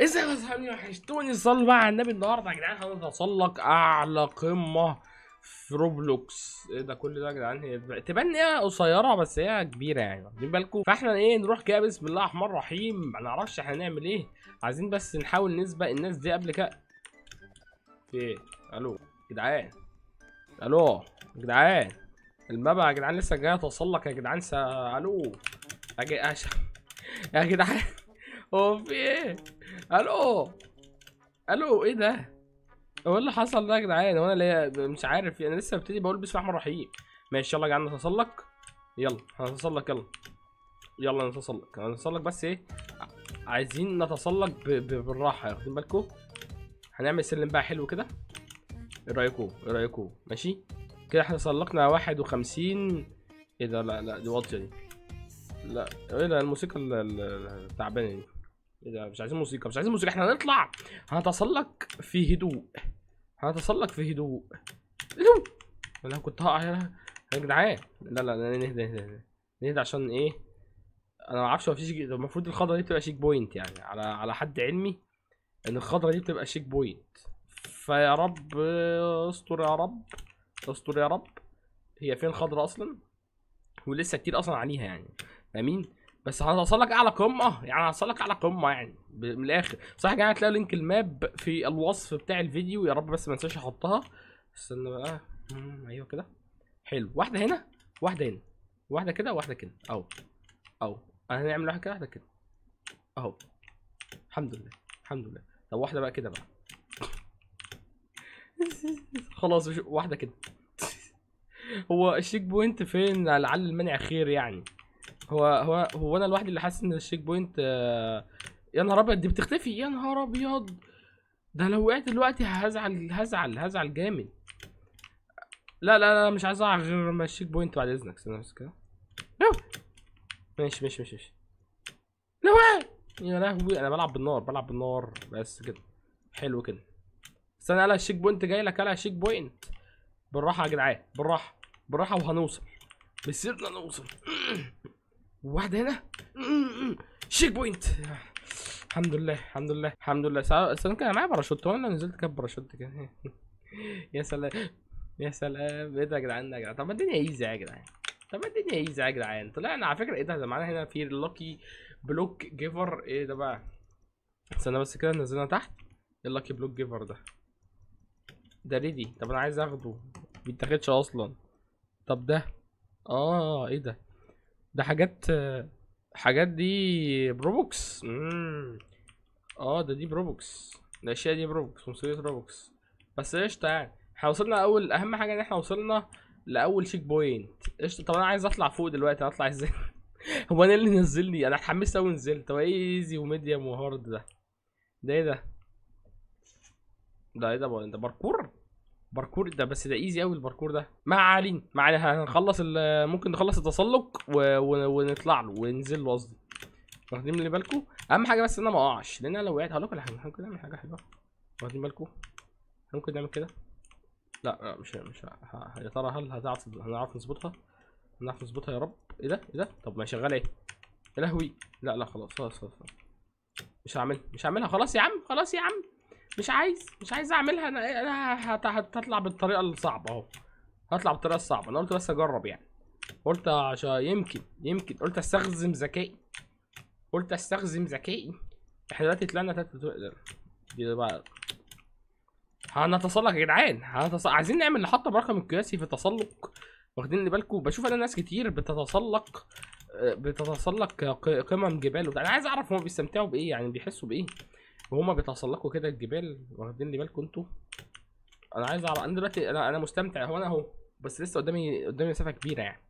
ازيكم يا صحابي وحشتوني صلوا بقى على النبي النهارده يا جدعان هنتسلق اعلى قمه في روبلوكس ايه ده كل ده يا جدعان هي تبان هي قصيره بس هي كبيره يعني واخدين بالكم فاحنا ايه نروح كده بسم الله الرحمن الرحيم ما نعرفش احنا هنعمل ايه عايزين بس نحاول نسبق الناس دي قبل كده في ايه الو جدعان الو جدعان المبا يا جدعان لسه جاي اتسلق يا جدعان الو اجي اشا يا جدعان هو في ايه الو الو ايه ده هو إيه اللي حصل ده يا جدعان وانا اللي مش عارف انا لسه ببتدي بقول بسم الله الرحمن الرحيم ماشي يلا يا جدعان نتسلق يلا هنتسلق يلا يلا نتسلق هنتسلق بس ايه عايزين نتسلق بالراحه واخدين بالكم هنعمل سلم بقى حلو كده ايه رايكم ايه رايكم ماشي كده احنا سلقنا 51 ايه ده لا لا دي واطيه دي لا ايه ده الموسيقى التعبانه دي ايه ده مش عايزين موسيقى مش عايزين موسيقى احنا هنطلع هنتسلق في هدوء هنتسلق في هدوء هدوء انا كنت هقع يا جدعان لا لا نهدى نهدى نهدى عشان ايه انا ما اعرفش ما فيش المفروض الخضره دي تبقى شيك بوينت يعني على على حد علمي ان الخضره دي بتبقى شيك بوينت فيا رب استر يا رب استر يا رب هي فين خضره اصلا ولسه كتير اصلا عليها يعني امين بس هتوصل لك اعلى قمه يعني هتوصل لك اعلى قمه يعني من الاخر صح يا جماعه هتلاقوا لينك الماب في الوصف بتاع الفيديو يا رب بس ما انساش احطها استنى بقى ايوه كده حلو واحده هنا واحده هنا واحده كده واحده كده اهو اهو هنعمل واحده كده واحده كده اهو الحمد لله الحمد لله طب واحده بقى كده بقى خلاص واحده كده هو الشيك بوينت فين لعل المنع خير يعني هو هو هو انا الواحد اللي حاسس ان الشيك بوينت آه، يا نهار ابيض دي بتختفي يا نهار ابيض ده لو وقعت دلوقتي هزعل هزعل هزعل جامد لا لا لا مش عايز اقع غير لما الشيك بوينت بعد اذنك استنى بس كده ماشي ماشي ماشي ماشي لا يا لهوي انا بلعب بالنار بلعب بالنار بس كده حلو كده استنى على الشيك بوينت جاي لك على الشيك بوينت بالراحه يا جدعان بالراحه بالراحه وهنوصل بسيبنا نوصل واحده هنا شيك بوينت الحمد لله الحمد لله الحمد لله سواء كان معايا باراشوت وانا نزلت كام باراشوت كده يا سلام يا سلام ايه ده يا جدعان يا جدعان طب ما الدنيا ايزي يا جدعان طب ما الدنيا ايزي يا جدعان طلعنا على فكره ايه ده معانا هنا في اللاكي بلوك جيفر ايه ده بقى استنى بس كده نزلنا تحت اللاكي بلوك جيفر ده ده ريدي طب انا عايز اخده بيتاخدش اصلا طب ده اه ايه ده ده حاجات حاجات دي بروبوكس اه ده دي بروبوكس الاشياء دي بروبوكس مصرية بروبوكس بس قشطة يعني احنا وصلنا اول اهم حاجة ان احنا وصلنا لاول شيك بوينت قشطة طب انا عايز اطلع فوق دلوقتي اطلع ازاي هو انا اللي نزلني انا اتحمست اوي نزلت هو ايه ايزي وميديوم وهارد ده ده ايه ده ده ايه ده ده باركور باركور ده بس ده ايزي قوي الباركور ده ما علينا ما علينا هنخلص ممكن نخلص التسلق ونطلع له وننزل له قصدي واخدين اللي بالكم اهم حاجه بس ان انا ما اقعش لان انا لو وقعت هقول لكم ممكن نعمل حاجه حلوه واخدين بالكم ممكن نعمل كده لا لا آه، مش مش يا ترى هل هتعرف هنعرف نظبطها هنعرف نظبطها يا رب ايه ده ايه ده طب ما هي شغاله ايه يا لهوي لا لا خلاص خلاص خلاص مش هعملها مش هعملها خلاص يا عم خلاص يا عم مش عايز مش عايز اعملها انا انا هتطلع بالطريقه الصعبه اهو هطلع بالطريقه الصعبه انا قلت بس اجرب يعني قلت عشان يمكن يمكن قلت استخدم ذكائي قلت استخدم ذكائي احنا دلوقتي طلعنا ثلاث دي بقى هنتسلق يا جدعان هنتص... عايزين نعمل نحط برقم القياسي في التسلق واخدين بالكم بشوف انا ناس كتير بتتسلق آه، بتتسلق قمم جبال وبتاع انا عايز اعرف هم بيستمتعوا بايه يعني بيحسوا بايه وهما بيتسلقوا كده الجبال واخدين لي بالكم انتوا انا عايز اعرف انا دلوقتي انا انا مستمتع هو انا اهو بس لسه قدامي قدامي مسافه كبيره يعني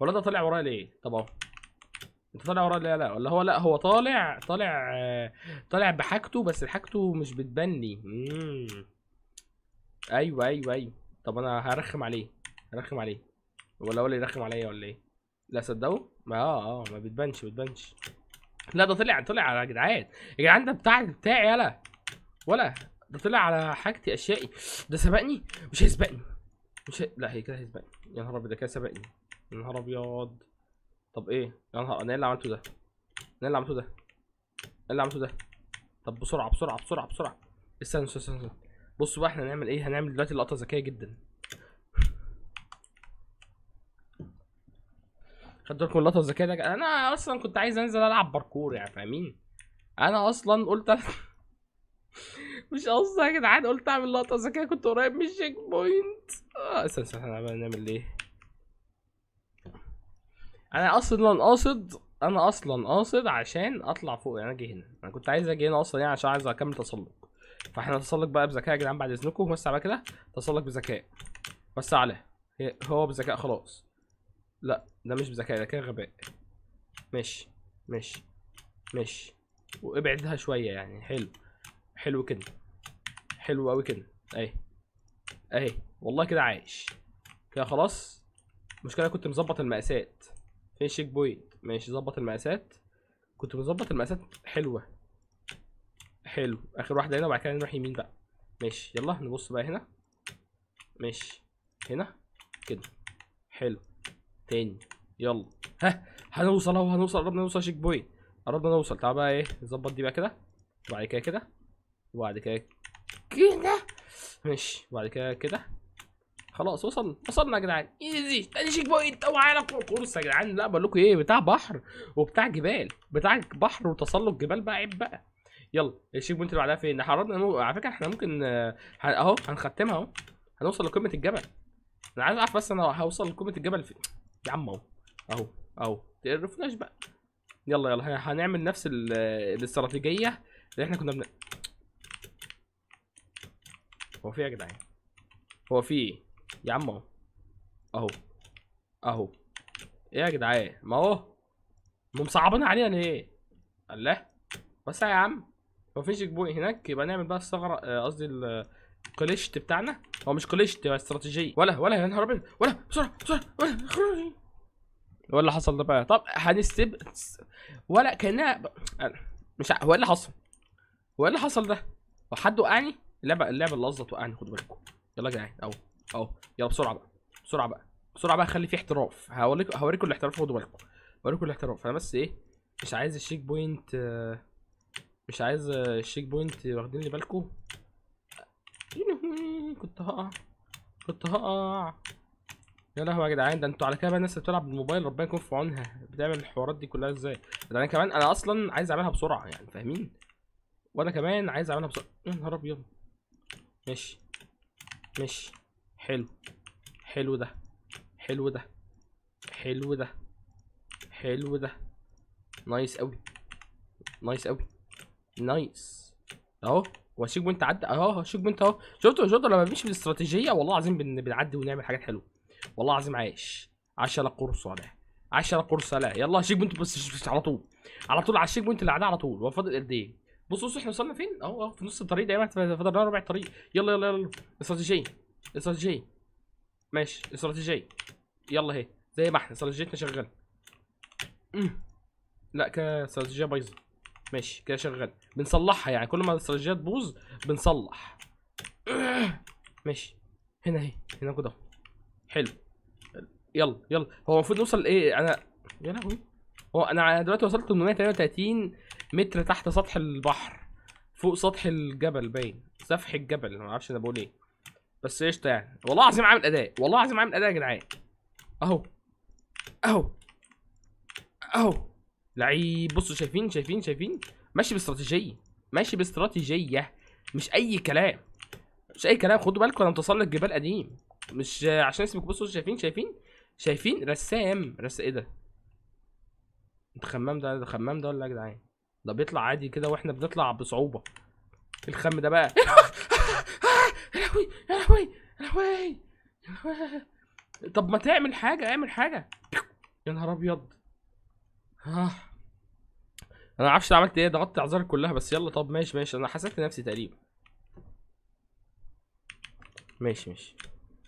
ولا ده طالع ورايا ليه طب اهو انت طالع ورايا ليه لا ولا هو لا هو طالع طالع طالع بحاجته بس حاجته مش بتبني امم ايوه ايوه ايوه طب انا هرخم عليه هرخم عليه ولا هو اللي يرخم عليا ولا ايه لا صدقوا اه اه ما بتبانش بتبانش لا ده طلع طلع على جدعان يا جدعان ده بتاع بتاعي يلا ولا ده طلع على حاجتي اشيائي ده سبقني مش هيسبقني مش هي... لا هي كده هيسبقني يا نهار ابيض ده كده سبقني يا نهار ابيض طب ايه يا نهار انا ايه اللي عملته ده انا ايه اللي عملته ده ايه اللي عملته ده طب بسرعه بسرعه بسرعه بسرعه استنى استنى استنى بصوا بقى احنا هنعمل ايه هنعمل دلوقتي لقطه ذكيه جدا خدت بالكم اللقطه الذكيه ده انا اصلا كنت عايز انزل العب باركور يعني فاهمين انا اصلا قلت مش قصدي يا جدعان قلت اعمل لقطه ذكيه كنت قريب من الشيك آه، بوينت استنى استنى احنا نعمل ايه انا اصلا قاصد انا اصلا قاصد عشان اطلع فوق يعني اجي هنا انا كنت عايز اجي هنا اصلا يعني عشان عايز اكمل تسلق فاحنا نتسلق بقى بذكاء يا جدعان بعد اذنكم بس على كده تسلق بذكاء بس على هو بذكاء خلاص لا ده مش بذكاء ده كده غباء ماشي ماشي ماشي وابعدها شويه يعني حلو حلو كده حلو قوي كده اهي اهي والله كده عايش كده خلاص المشكله كنت مظبط المقاسات فين شيك بوينت ماشي ظبط المقاسات كنت مظبط المقاسات حلوه حلو اخر واحده هنا وبعد كده نروح يمين بقى ماشي يلا نبص بقى هنا ماشي هنا كده حلو تاني يلا ها هنوصل اهو هنوصل قربنا نوصل شيك بوينت قربنا نوصل تعال بقى ايه نظبط دي بقى كده وبعد كده كده وبعد كده كده ماشي وبعد كده كده خلاص وصلنا وصلنا يا جدعان ايزي تاني شيك بوينت اوعى على كورس يا جدعان لا بقول لكم ايه بتاع بحر وبتاع جبال بتاع بحر وتسلق جبال بقى عيب بقى يلا الشيك بوينت اللي بعدها فين؟ احنا قربنا نو... على فكره احنا ممكن اهو هنختمها اهو هنوصل لقمه الجبل انا عايز اعرف بس انا هوصل لقمه الجبل فين يا عم اهو اهو اهو تقرفناش إيه، بقى يلا يلا هنعمل نفس الاستراتيجيه اللي احنا كنا بن هو في ايه يا جدعان هو في ايه يا عم اهو اهو اهو ايه يا جدعان ما اهو مصعبين علينا ليه الله بس يا عم هو في شيك هناك يبقى نعمل بقى الثغره آه، قصدي كليشت بتاعنا هو مش كليشت هو استراتيجيه ولا ولا يا نهار ابيض ولا بسرعه بسرعه ولا خروجي هو حصل ده بقى طب هنستب ولا كانها مش هو ايه اللي حصل هو ايه اللي حصل ده هو حد وقعني اللعبه اللعبه اللي قصدت وقعني خدوا بالكم يلا يا جدعان اهو اهو يلا بسرعه بقى بسرعه بقى بسرعه بقى خلي في احتراف هوريكم هوريكم الاحتراف خدوا بالكم هوريكم الاحتراف انا بس ايه مش عايز الشيك بوينت آه، مش عايز الشيك بوينت واخدين لي بالكم كنت هقع كنت هقع يا لهوي يا جدعان ده انتوا على كده بقى الناس اللي بتلعب بالموبايل ربنا يكون في عونها بتعمل الحوارات دي كلها ازاي ده انا كمان انا اصلا عايز اعملها بسرعه يعني فاهمين وانا كمان عايز اعملها بسرعه يا نهار ابيض ماشي ماشي حلو حلو ده حلو ده حلو ده حلو ده نايس قوي نايس قوي نايس اهو وشيك بوينت عدى اهو شيك بوينت اهو شفتوا شفتوا لما بنمشي بالاستراتيجيه والله العظيم بن... بنعدي ونعمل حاجات حلوه والله العظيم عايش 10 قرص صالح 10 قرص صالح يلا شيك بوينت بس على طول على طول على الشيك بوينت اللي عليه على طول هو فاضل قد ايه بصوا بصوا احنا وصلنا فين اهو اهو في نص الطريق ده يا جماعه فاضل ربع الطريق يلا يلا يلا استراتيجيه استراتيجيه ماشي استراتيجيه يلا اهي زي ما احنا استراتيجيتنا شغاله لا كده استراتيجيه بايظه ماشي كده شغال بنصلحها يعني كل ما الاستراتيجيات تبوظ بنصلح ماشي هنا اهي هنا كده حلو يلا يلا هو المفروض نوصل ايه انا يا لهوي هو انا دلوقتي وصلت 833 متر تحت سطح البحر فوق سطح الجبل باين سفح الجبل ما اعرفش انا بقول ايه بس قشطه يعني والله العظيم عامل اداء والله العظيم عامل اداء يا جدعان اهو اهو اهو لعيب بصوا شايفين شايفين شايفين ماشي باستراتيجيه ماشي باستراتيجيه مش اي كلام مش اي كلام خدوا بالكم انا متسلق جبال قديم مش عشان اسمك بصوا شايفين شايفين شايفين رسام رس ايه ده الخمام ده ده خمام ده ولا يا جدعان ده بيطلع عادي كده واحنا بنطلع بصعوبه الخم ده بقى يا لهوي يا لهوي يا لهوي طب ما تعمل حاجه اعمل حاجه يا نهار ابيض ها آه. انا معرفش عملت ايه ضغطت اعذار كلها بس يلا طب ماشي ماشي انا حسيت نفسي تقريبا ماشي ماشي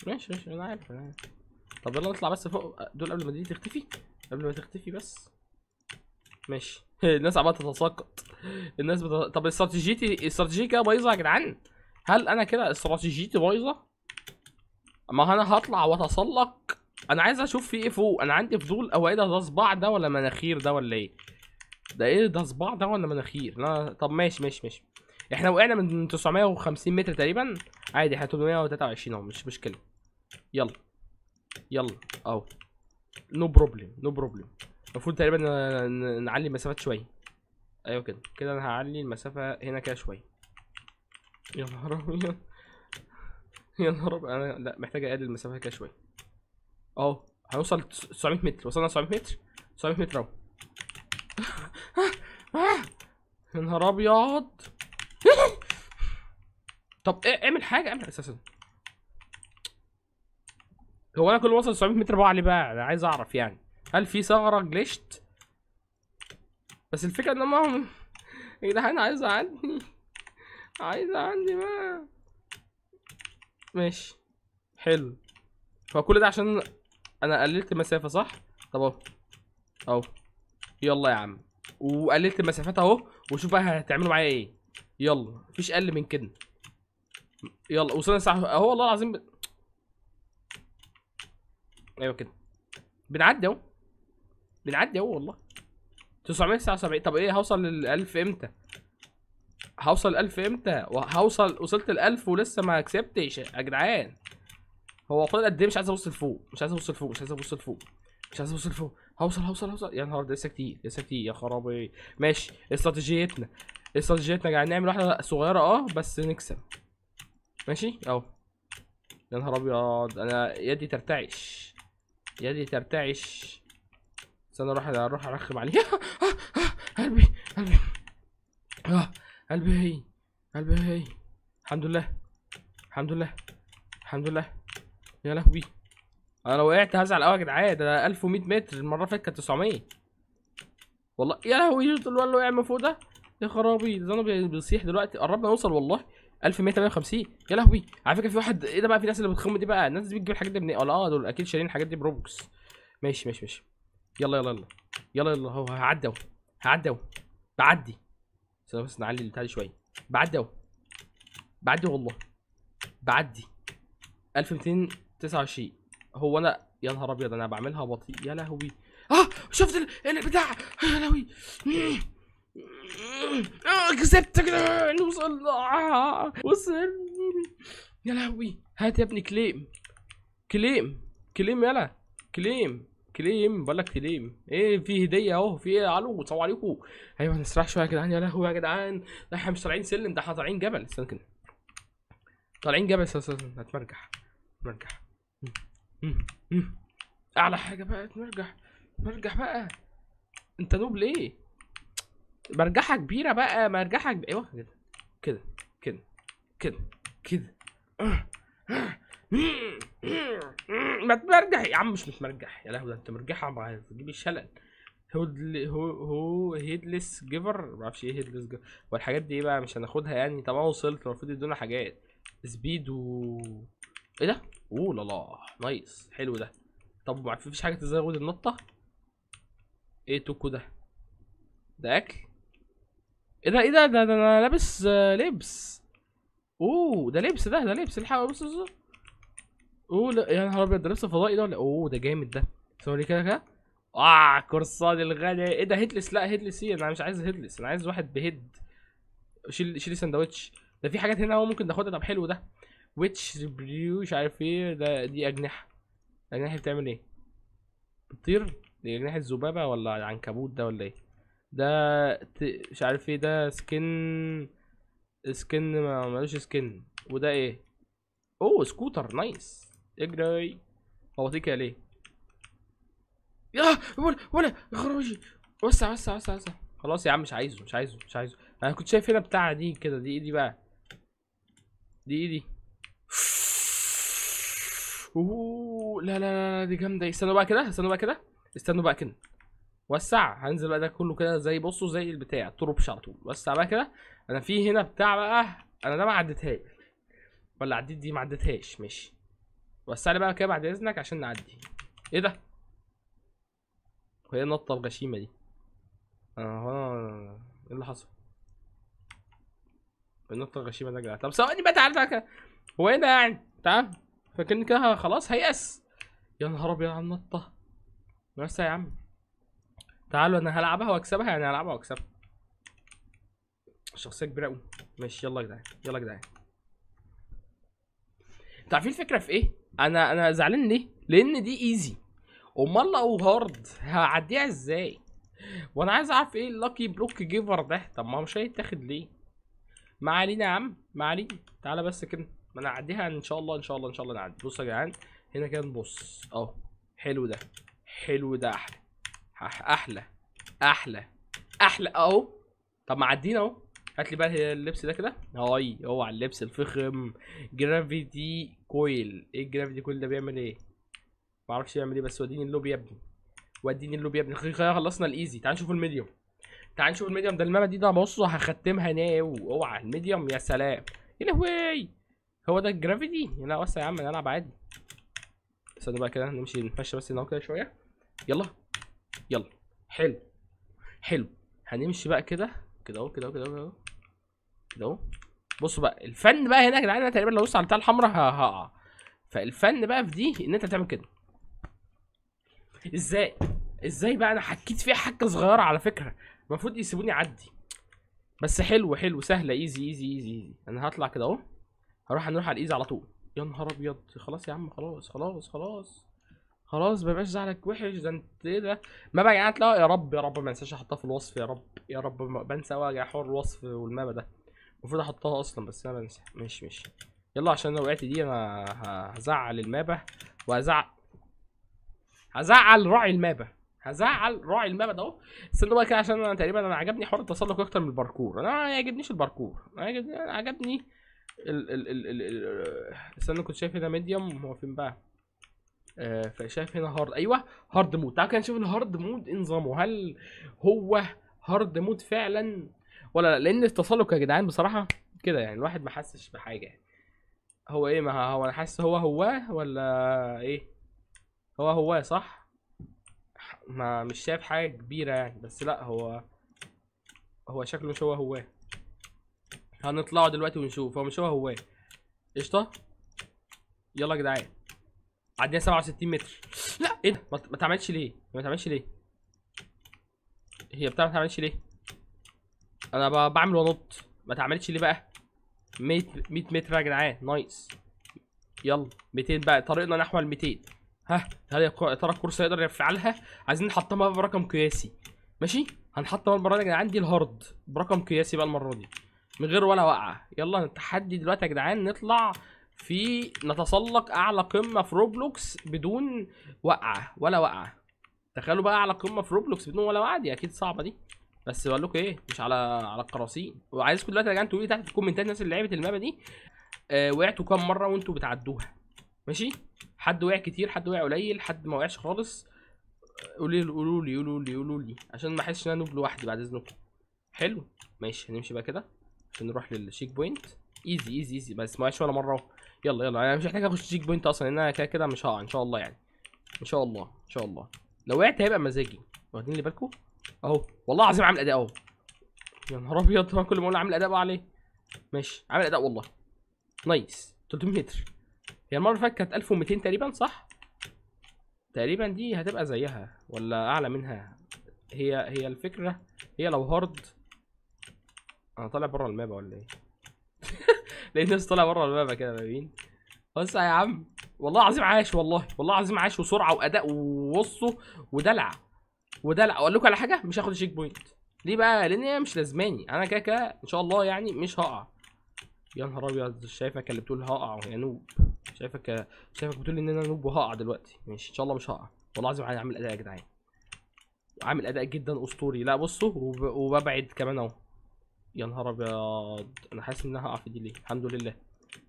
ماشي ماشي انا عارف انا عارف طب يلا نطلع بس فوق دول قبل ما دي تختفي قبل ما تختفي بس ماشي الناس عماله تتساقط الناس بت... طب استراتيجيتي استراتيجيتي كده بايظه يا جدعان هل انا كده استراتيجيتي بايظه ما انا هطلع واتسلق انا عايز اشوف في ايه فوق انا عندي فضول او ايه ده ده صباع ده ولا مناخير ده ولا ايه ده ايه ده صباع ده ولا مناخير لا طب ماشي ماشي ماشي احنا وقعنا من 950 متر تقريبا عادي احنا 823 اهو مش مشكله يلا يلا اهو نو بروبلم نو بروبلم المفروض تقريبا نعلي المسافات شويه ايوه كده كده انا هعلي المسافه هنا كده شويه يا نهار ابيض يا نهار ابيض انا لا محتاج اقلل المسافه كده شويه اهو هيوصل 900 متر وصلنا 900 متر 900 متر اهو يا نهار ابيض طب إيه- اعمل حاجه اعمل اساسا هو انا كل ما اوصل 900 متر بقى ليه بقى انا عايز اعرف يعني هل في ثغره جليشت بس الفكره ان هم يا جدعان عايز اعدي عايز اعدي بقى ماشي حلو هو كل ده عشان انا قللت المسافه صح طب اهو اهو يلا يا عم وقللت المسافات اهو وشوف بقى هتعملوا معايا ايه يلا مفيش اقل من كده يلا وصلنا صح اهو والله العظيم ب... ايوه كده بنعدي اهو بنعدي اهو والله 979 طب ايه هوصل لل 1000 امتى هوصل ال 1000 امتى هوصل وصلت ال 1000 ولسه ما كسبتش يا جدعان هو خد قد ايه مش عايز اوصل لفوق مش عايز اوصل لفوق مش عايز اوصل لفوق مش عايز اوصل لفوق هوصل هوصل هوصل يا نهار ده لسه كتير لسه كتير يا خرابي ماشي استراتيجيتنا استراتيجيتنا يعني نعمل واحده صغيره اه بس نكسب ماشي اهو يا نهار ابيض انا يدي ترتعش يدي ترتعش استنى اروح اروح ارخم عليه آه، آه، آه، قلبي قلبي قلبي هي قلبي هي الحمد لله الحمد لله الحمد لله يا لهوي انا لو وقعت هزعل قوي يا جدعان ده 1100 متر المره اللي فاتت كانت 900 والله يا لهوي الواد اللي وقع من فوق ده يا خرابي ده انا بيصيح دلوقتي قربنا نوصل والله 1158 يا لهوي على فكره في واحد ايه ده بقى في ناس اللي بتخم دي بقى الناس دي بتجيب الحاجات دي من ايه؟ اه دول اكيد شارين الحاجات دي بروبوكس ماشي ماشي ماشي يلا يلا يلا يلا يلا هو هعدي اهو هعدي اهو بعدي استنى بس نعلي البتاع دي شويه بعدي اهو بعدي والله بعدي 1200 29 هو انا يا نهار ابيض انا بعملها بطيء يا لهوي اه شفت البتاع آه، يا لهوي آه، آه، كسبت نوصل وصل يا لهوي هات يا ابني كليم كليم كليم يلا كليم كليم بقول لك كليم ايه في هديه اهو في ايه الو صو عليكم ايوه نسرح شويه يا جدعان يا لهوي يا جدعان احنا مش طالعين سلم ده احنا طالعين جبل استنى كده طالعين جبل استنى هتمرجح مرجح اعلى حاجه بقى نرجع مرجح بقى انت نوب ليه مرجحه كبيره بقى مرجحه كب... ايوه كده كده كده كده كده ما تمرجح يا عم مش متمرجح يا لهوي ده انت مرجحه ما تجيب الشلل هود هو هو هيدلس جيفر ما اعرفش ايه هيدلس جيفر والحاجات دي إيه بقى مش هناخدها يعني طب وصلت المفروض يدونا حاجات سبيد و ايه ده اوه لا لا نايس حلو ده طب ما فيش حاجه تزود النطه ايه توكو ده ده اكل ايه ده ايه ده ده, انا لابس آه، لبس اوه ده لبس ده ده لبس الحق بص بص اوه لا يا نهار ابيض ده لبس فضائي ده ولا اوه ده جامد ده سوري كده كده اه قرصان الغالي ايه ده هيدلس لا هيدلس ايه انا مش عايز هيدلس انا عايز واحد بهيد شيل شيل سندوتش ده في حاجات هنا اهو ممكن ناخدها طب حلو ده ويتش بريو مش عارف ايه ده دي اجنحه الاجنحه بتعمل ايه بتطير دي اجنحه ذبابه ولا عنكبوت ده ولا ايه ده ت... مش عارف ايه ده سكن سكن ما ملوش سكن وده ايه اوه سكوتر نايس اجري بطيك ليه يا ولا ولا اخرجي وسع وسع وسع وسع خلاص يا عم مش عايزه مش عايزه مش عايزه انا كنت شايف هنا بتاع دي كده دي ايه دي بقى دي ايه دي اوه لا لا لا دي جامده استنوا بقى كده استنوا بقى كده استنوا بقى كده وسع هنزل بقى ده كله كده زي بصوا زي البتاع طربش على طول وسع بقى كده انا في هنا بتاع بقى انا ده ما عديتهاش ولا عديت دي ما عديتهاش ماشي وسع لي بقى كده بعد اذنك عشان نعدي ايه ده هي النطه الغشيمه دي انا هو انا ايه اللي حصل النطه الغشيمه ده يا طب ثواني بقى تعالى بقى هو هنا إيه يعني تمام فكان كده خلاص هيأس يا نهار ابيض على النطه بس يا عم تعالوا انا هلعبها واكسبها يعني هلعبها واكسبها شخصيه كبيره قوي ماشي يلا يا جدعان يلا يا جدعان انتوا عارفين الفكره في ايه انا انا زعلان ليه لان دي ايزي امال لو هارد هعديها ازاي وانا عايز اعرف ايه اللاكي بلوك جيفر ده طب ما هو مش هيتاخد ليه ما علينا يا عم ما علينا تعالى بس كده ما انا اعديها ان شاء الله ان شاء الله ان شاء الله نعدي بصوا يا جدعان هنا كده نبص اهو حلو ده حلو ده احلى احلى احلى احلى اهو طب ما عدينا اهو هات لي بقى اللبس ده كده هاي هو على اللبس الفخم جرافيتي كويل ايه الجرافيتي كويل ده بيعمل ايه ما اعرفش يعمل ايه بس وديني اللوبي يا ابني وديني اللوبي يا ابني خلصنا الايزي تعال نشوف الميديوم تعال نشوف الميديوم ده المابا دي ده بصوا هختمها ناو اوعى الميديوم يا سلام يا لهوي هو ده الجرافيتي لا وسع يا عم نلعب العب عادي استنى بقى كده نمشي نتمشى بس هنا كده شويه يلا يلا حلو حلو هنمشي بقى كده كده اهو كده اهو كده اهو كده اهو بصوا بقى الفن بقى هنا يا جدعان انا تقريبا لو وصلت على البتاع الحمراء هقع فالفن بقى في دي ان انت تعمل كده ازاي ازاي بقى انا حكيت فيها حكه صغيره على فكره المفروض يسيبوني اعدي بس حلو حلو سهله ايزي ايزي ايزي انا هطلع كده اهو هروح هنروح على الايز على طول يا نهار ابيض خلاص يا عم خلاص خلاص خلاص خلاص ما بقاش زعلك وحش ده انت ايه ده مابا يا يعني جماعه لا يا رب يا رب ما انساش احطها في الوصف يا رب يا رب بنسى قوي حوار الوصف والمابا ده المفروض احطها اصلا بس انا بنسى ماشي ماشي يلا عشان انا وقعت دي انا هزعل المابا وهزعل هزعل راعي المابا هزعل راعي ده اهو استنى بقى كده عشان انا تقريبا انا عجبني حوار التسلق اكتر من الباركور انا ما يعجبنيش الباركور انا عجبني ال ال ال ال ال استنى كنت شايف هنا ميديوم هو فين بقى؟ آه فشايف هنا هارد ايوه هارد مود تعال كده نشوف الهارد مود ايه نظامه هل هو هارد مود فعلا ولا لا لان التسلق يا جدعان بصراحه كده يعني الواحد ما حسش بحاجه هو ايه ما هو انا حاسس هو هو ولا ايه هو هو صح ما مش شايف حاجه كبيره يعني بس لا هو هو شكله مش هو هو هنطلعه دلوقتي ونشوف هو مش هو هو إيه؟ قشطه يلا يا جدعان عدينا 67 متر لا ايه ده ما اتعملتش ليه ما اتعملتش ليه هي بتعرف ما اتعملتش ليه انا بعمل وانط ما اتعملتش ليه بقى 100 100 متر يا جدعان نايس يلا 200 بقى طريقنا نحو ال 200 ها هل يا ترى الكورس هيقدر يفعلها عايزين نحطها برقم قياسي ماشي هنحط بقى المره دي يا جدعان دي الهارد برقم قياسي بقى المره دي من غير ولا وقعه يلا التحدي دلوقتي يا جدعان نطلع في نتسلق اعلى قمه في روبلوكس بدون وقعه ولا وقعه تخيلوا بقى اعلى قمه في روبلوكس بدون ولا وقعه دي اكيد صعبه دي بس بقول لكم ايه مش على على القراصين وعايزكم دلوقتي يا جدعان تقولوا لي تحت في الكومنتات الناس اللي لعبت المابا دي آه وقعتوا كام مره وانتوا بتعدوها ماشي حد وقع كتير حد وقع قليل حد ما وقعش خالص قولي قولوا لي قولوا لي قولوا لي عشان ما احسش ان انا نوب لوحدي بعد اذنكم حلو ماشي هنمشي بقى كده عشان نروح للشيك بوينت ايزي ايزي ايزي ما اسمعش ولا مره يلا يلا انا مش محتاج اخش شيك بوينت اصلا لان انا كده كده مش هقع ان شاء الله يعني ان شاء الله ان شاء الله لو وقعت هيبقى مزاجي واخدين لي بالكم اهو والله العظيم عامل اداء اهو يا نهار ابيض كل ما اقول عامل اداء بقى عليه ماشي عامل اداء والله نايس 300 متر هي المره اللي فاتت كانت 1200 تقريبا صح تقريبا دي هتبقى زيها ولا اعلى منها هي هي الفكره هي لو هارد انا طالع بره المابا ولا ايه؟ لقيت نفسي طالع بره المابا كده بين بص يا عم والله العظيم عاش والله والله العظيم عاش وسرعه واداء وبصوا ودلع ودلع اقول لكم على حاجه مش هاخد الشيك بوينت ليه بقى؟ لان هي مش لازماني انا كده كده ان شاء الله يعني مش هقع يا نهار ابيض شايفك اللي بتقول هقع يا نوب شايفك شايفك بتقول ان انا نوب وهقع دلوقتي ماشي ان شاء الله مش هقع والله العظيم عامل اداء يا جدعان عامل اداء جدا اسطوري لا بصوا وببعد كمان اهو يا نهار ابيض انا حاسس ان انا هقع في دي ليه الحمد لله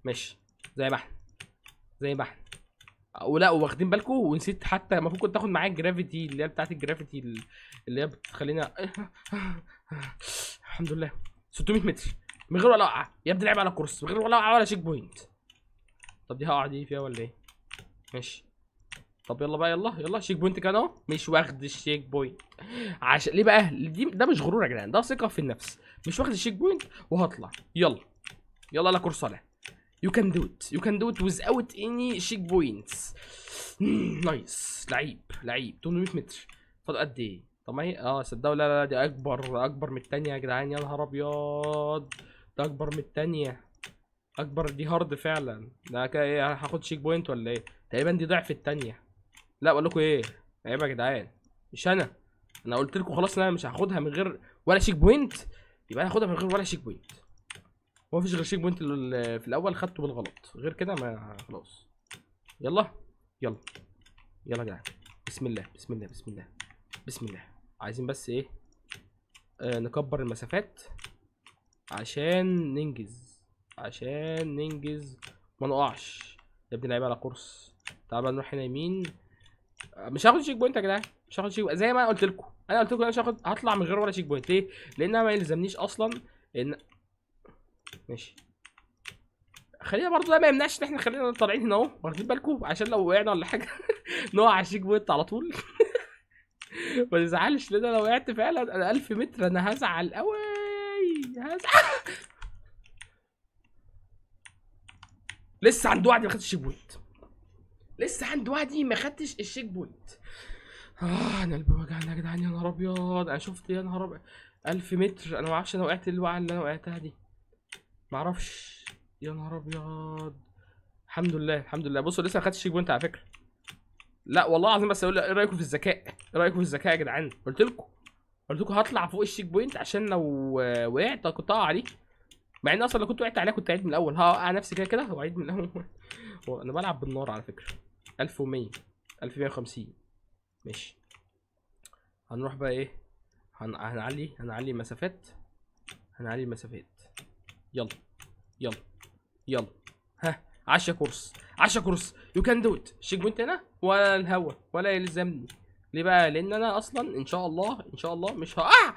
ماشي زي ما احنا زي ما احنا ولا واخدين بالكم ونسيت حتى المفروض كنت تاخد معايا الجرافيتي اللي هي بتاعت الجرافيتي اللي هي بتخلينا الحمد لله 600 متر من غير ولا وقعه يا ابني لعب على كورس من غير ولا وقعه ولا شيك بوينت طب دي هقع دي فيها ولا ايه ماشي طب يلا بقى يلا يلا شيك بوينت كان اهو مش واخد الشيك بوينت عشان ليه بقى دي ده مش غرور يا جدعان ده ثقه في النفس مش واخد الشيك بوينت وهطلع يلا يلا على كورساله يو كان دو ات يو كان دو ات ويز اوت اني شيك بوينتس نايس لعيب لعيب 800 متر فاضل قد ايه طب ما هي اه صدقوا لا لا دي اكبر اكبر من الثانيه يا جدعان يا نهار ابيض ده اكبر من الثانيه اكبر دي هارد فعلا ده كده ايه هاخد شيك بوينت ولا ايه تقريبا دي ضعف الثانيه لا بقول لكم ايه عيب يا جدعان مش انا انا قلت لكم خلاص انا مش هاخدها من غير ولا شيك بوينت يبقى انا هاخدها من غير ولا شيك بوينت هو مفيش غير شيك بوينت في الاول خدته بالغلط غير كده ما خلاص يلا يلا يلا يا جدعان بسم الله بسم الله بسم الله بسم الله عايزين بس ايه آه نكبر المسافات عشان ننجز عشان ننجز ما نقعش يا ابني اللعيبه على قرص تعال بقى نروح هنا يمين مش هاخد شيك بوينت يا جدعان مش هاخد شيك بوينت زي ما انا قلت لكم انا قلت لكم انا مش هاخد هطلع من غير ولا شيك بوينت ليه؟ لان انا ما يلزمنيش اصلا ان ماشي خلينا برضو ده ما يمنعش ان احنا خلينا طالعين هنا اهو واخدين بالكم عشان لو وقعنا ولا حاجه نقع على تشيك بوينت على طول ما تزعلش لان انا لو وقعت فعلا انا 1000 متر انا هزعل قوي هزعل لسه عنده واحد ما خدش تشيك بوينت لسه عند وعدي ما خدتش الشيك بوينت اه انا قلبي وجعني يا جدعان يا نهار ابيض انا شفت يا نهار ابيض 1000 متر انا ما اعرفش انا وقعت الوقعه اللي انا وقعتها دي ما اعرفش يا نهار ابيض الحمد لله الحمد لله بصوا لسه ما خدتش الشيك بوينت على فكره لا والله العظيم بس اقول ايه رايكم في الذكاء ايه رايكم في الذكاء يا جدعان قلت لكم قلت لكم هطلع فوق الشيك بوينت عشان لو آه، وقعت كنت اقع عليه مع ان اصلا لو كنت وقعت عليه كنت عيد من الاول هقع نفسي كده كده وعيد من الاول انا بلعب بالنار على فكره 1100 1150 ماشي هنروح بقى ايه هن... هنعلي هنعلي المسافات هنعلي المسافات يلا يلا يلا ها 10 كورس 10 كورس يو كان دو ات الشيك بوينت هنا ولا الهوا ولا يلزمني ليه بقى لان انا اصلا ان شاء الله ان شاء الله مش ه... آه!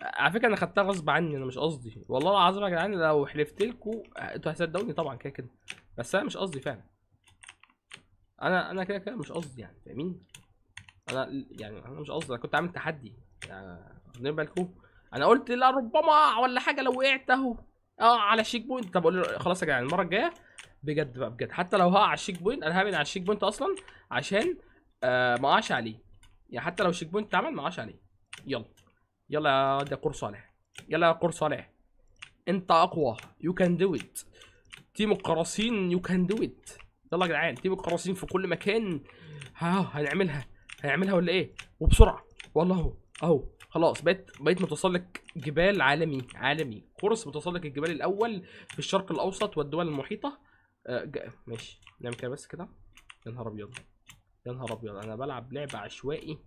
على فكره انا خدتها غصب عني انا مش قصدي والله العظيم يا جدعان لو حلفت لكم انتوا هتصدقوني طبعا كده كده بس انا مش قصدي فعلا انا انا كده كده مش قصدي يعني فاهمين انا يعني انا مش قصدي انا كنت عامل تحدي يعني واخدين بالكم انا قلت لا ربما ولا حاجه لو وقعت اهو اه على الشيك بوينت طب اقول له خلاص يا جدعان المره الجايه بجد بقى بجد حتى لو هقع على الشيك بوينت انا هعمل على الشيك بوينت اصلا عشان آه ما اقعش عليه يعني حتى لو الشيك بوينت اتعمل ما اقعش عليه يلا يلا يا ده قرص صالح يلا يا قرص صالح انت اقوى يو كان دو ات تيم القراصين يو كان دو ات يلا يا جدعان تيم القراصين في كل مكان ها هنعملها هنعملها ولا ايه وبسرعه والله اهو اهو خلاص بقيت بقيت متسلق جبال عالمي عالمي قرص متسلق الجبال الاول في الشرق الاوسط والدول المحيطه آه ماشي نعمل كده بس كده يا نهار ابيض يا نهار ابيض انا بلعب لعبه عشوائي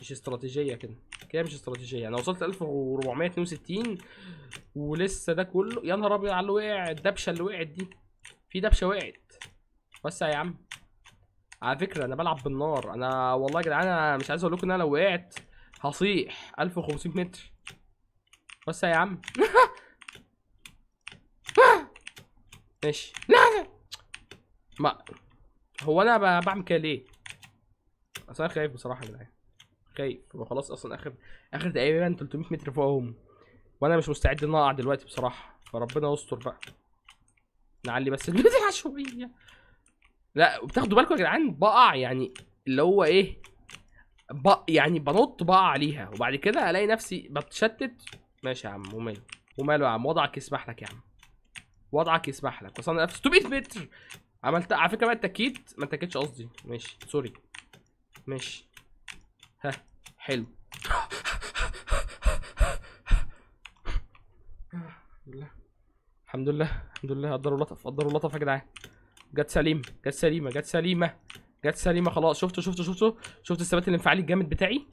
مش استراتيجيه كده كده مش استراتيجيه انا وصلت 1462 ولسه ده كله يا نهار ابيض على اللي وقع الدبشه اللي وقعت دي في دبشه وقعت بس يا عم على فكره انا بلعب بالنار انا والله يا جدعان انا مش عايز اقول لكم ان انا لو وقعت هصيح 1500 متر بس يا عم ماشي لا ما هو انا بعمل كده ليه؟ اصل انا خايف بصراحه يا جدعان خايف هو خلاص اصلا اخر اخر تقريبا 300 متر فوقهم وانا مش مستعد ان اقع دلوقتي بصراحه فربنا يستر بقى نعلي بس المساحه شويه لا بتاخدوا بالكم يا جدعان بقع يعني اللي هو ايه بق يعني بنط بقع عليها وبعد كده الاقي نفسي بتشتت ماشي يا عم وماله وماله يا عم وضعك يسمح لك يا عم وضعك يسمح لك وصلنا نفسي 600 متر عملت على فكره بقى التكييت ما اتكيتش قصدي ماشي سوري ماشي ها حلو الحمد لله الحمد لله قدروا لطف قدروا لطف يا جدعان جت سليمه جت سليمه جت سليمه جت سليمه خلاص شفتوا شفتوا شفتوا شفتوا الثبات الانفعالي الجامد بتاعي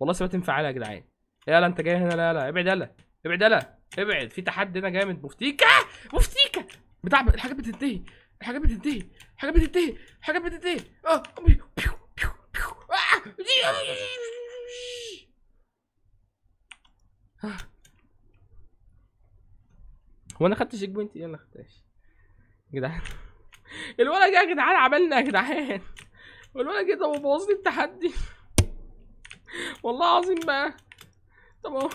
والله ثبات انفعالي يا جدعان يلا انت جاي هنا لا لا ابعد يلا ابعد يلا ابعد في تحدي هنا جامد مفتيكه مفتيكه بتاع الحاجات بتنتهي الحاجات بتنتهي الحاجات بتنتهي الحاجات بتنتهي اه هو انا شيك بوينت ايه انا خدتهاش يا جدعان الولد جه يا جدعان عملنا يا جدعان والولد جه طب بوظ لي التحدي والله العظيم بقى طب اهو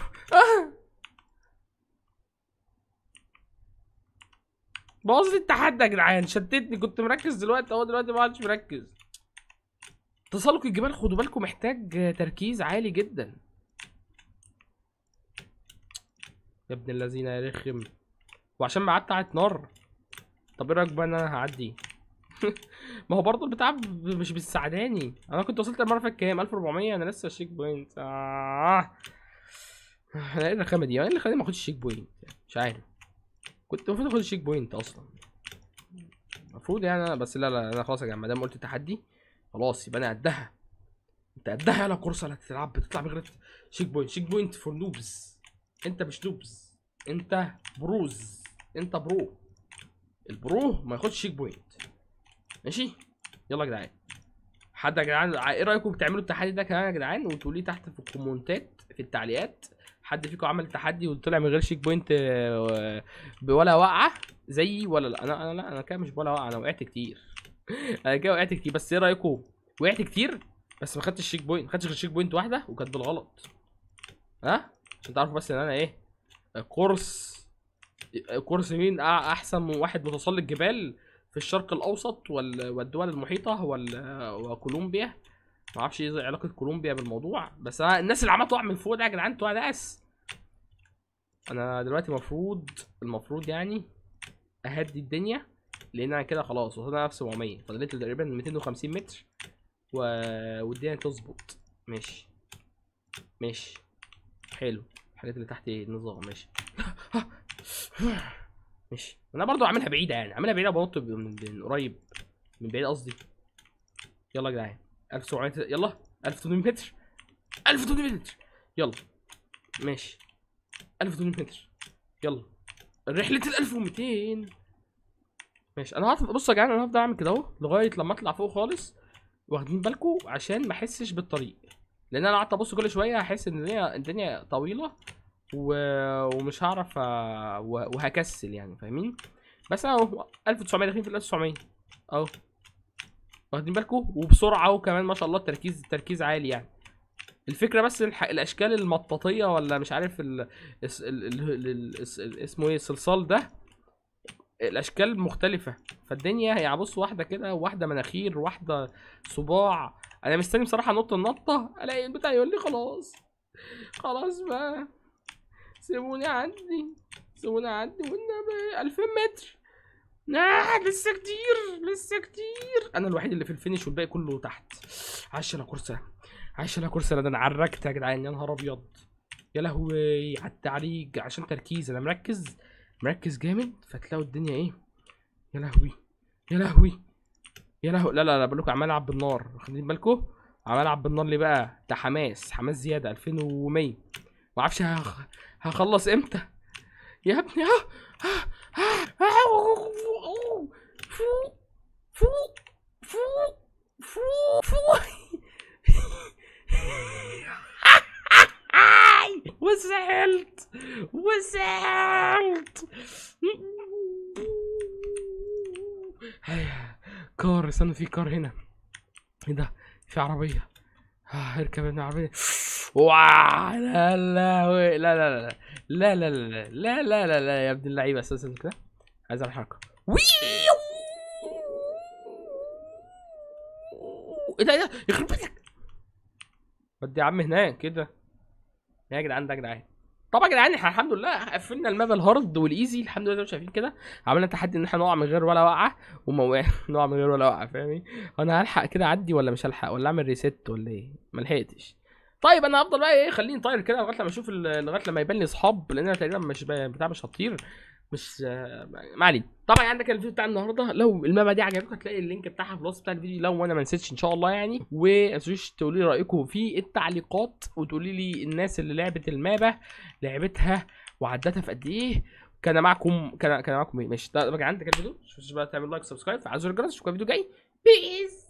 بوظ لي التحدي يا جدعان شتتني كنت مركز دلوقتي اهو دلوقتي ما عادش مركز تسلق الجبال خدوا بالكم محتاج تركيز عالي جدا يا ابن الذين رخم وعشان ما قعدت على نار طب ايه رايك بقى ان انا هعدي ما هو برضه البتاع مش بتساعداني انا كنت وصلت المره فاتت كام 1400 انا لسه شيك بوينت آه. انا ايه الرخامه دي انا إيه اللي خلاني ما اخدش شيك بوينت مش عارف كنت المفروض اخد الشيك بوينت اصلا المفروض يعني انا بس لا لا انا خلاص يا جماعه ما دام قلت تحدي خلاص يبقى انا قدها انت قدها يا كورس اللي هتلعب بتطلع بغير شيك بوينت شيك بوينت فور نوبز انت مش نوبز انت بروز انت برو البرو ما ياخدش شيك بوينت ماشي يلا يا جدعان حد يا جدعان ايه رايكم تعملوا التحدي ده كمان يا جدعان وتقولوا لي تحت في الكومنتات في التعليقات حد فيكم عمل تحدي وطلع من غير شيك بوينت ولا وقعه زيي ولا لا انا انا لا انا كده مش ولا وقعه انا وقعت كتير انا كده وقعت كتير بس ايه رايكم وقعت كتير بس ما خدتش الشيك بوينت ما خدتش غير الشيك بوينت واحده وكانت بالغلط ها عشان تعرفوا بس ان انا ايه كورس كورس مين احسن واحد متسلق جبال في الشرق الاوسط والدول المحيطه وكولومبيا ما اعرفش ايه علاقه كولومبيا بالموضوع بس انا الناس اللي عماله تقع من فوق ده يا جدعان تقع ناس انا دلوقتي المفروض المفروض يعني اهدي الدنيا لان انا كده خلاص وصلنا ل 700 فضلت تقريبا 250 متر و... والدنيا تظبط ماشي ماشي حلو الحاجات اللي تحت النظام ماشي ماشي انا برضو عاملها بعيده يعني عاملها بعيده بنط من قريب من بعيد قصدي يلا يا جدعان 1700 يلا 1800 متر 1800 متر يلا ماشي 1800 متر يلا رحله ال 1200 ماشي انا هعرف بصوا يا جدعان انا هفضل اعمل كده اهو لغايه لما اطلع فوق خالص واخدين بالكم عشان ما احسش بالطريق لان انا قعدت ابص كل شويه هحس ان الدنيا الدنيا طويله و... ومش هعرف أ... و... وهكسل يعني فاهمين بس اهو 1900 داخلين في 1900 اهو واخدين بالكم وبسرعه وكمان ما شاء الله التركيز التركيز عالي يعني الفكره بس الح... الاشكال المطاطيه ولا مش عارف ال... اس... ال... ال... ال... اسمه ايه الصلصال ده الاشكال مختلفه فالدنيا هي بص واحده كده واحده مناخير واحده صباع انا مستني بصراحه نط النطه الاقي البتاع يقول لي خلاص خلاص بقى سيبوني عندي سيبوني عندي والنبي 2000 متر آه لسه كتير لسه كتير انا الوحيد اللي في الفينش والباقي كله تحت عاش انا كرسي عاش انا كرسي انا عركت يا جدعان يا نهار ابيض يا لهوي على التعريج عشان تركيز انا مركز مركز جامد فتلاقوا الدنيا ايه يا لهوي يا لهوي يا لهوي لا لا لا بقول لكم عمال العب بالنار واخدين بالكم عمال العب بالنار ليه بقى ده حماس حماس زياده 2100 ما اعرفش هخ... هخلص امتى يا ابني ها فوق فوق فوق فوق وسعلت وسعلت هيا كار استنى في كار هنا ايه ده في عربيه آه اركب ابن عربيه لا لا لا لا لا لا لا لا لا لا لا لا يا ابن اللعيبه اساسا كده عايز اعمل حركه ويو ايه ده ايه ده يخرب بيتك ودي يا عم هناك كده يا جدعان ده يا جدعان طبعا يا جدعان احنا الحمد لله قفلنا الماب الهارد والايزي الحمد لله شايفين كده عملنا تحدي ان احنا نقع من غير ولا وقعه وما نقع من غير ولا وقعه فاهمني انا هلحق كده اعدي ولا مش هلحق ولا اعمل ريست ولا ايه ما لحقتش طيب انا هفضل بقى ايه خليني طاير كده لغايه لما اشوف لغايه لما يبان لي اصحاب لان انا تقريبا مش بتاع مش هطير مش ما علينا طبعا عندك الفيديو بتاع النهارده لو المبادئ دي عجبتكم هتلاقي اللينك بتاعها في الوصف بتاع الفيديو لو انا ما نسيتش ان شاء الله يعني وما تنسوش تقولوا لي رايكم في التعليقات وتقولي لي الناس اللي لعبت المابه لعبتها وعدتها في قد ايه كان معكم كان كان معكم إيه؟ ماشي ده عندك الفيديو تنسوش بقى تعمل لايك سبسكرايب فعزوا الجرس اشوفكم الفيديو جاي بيس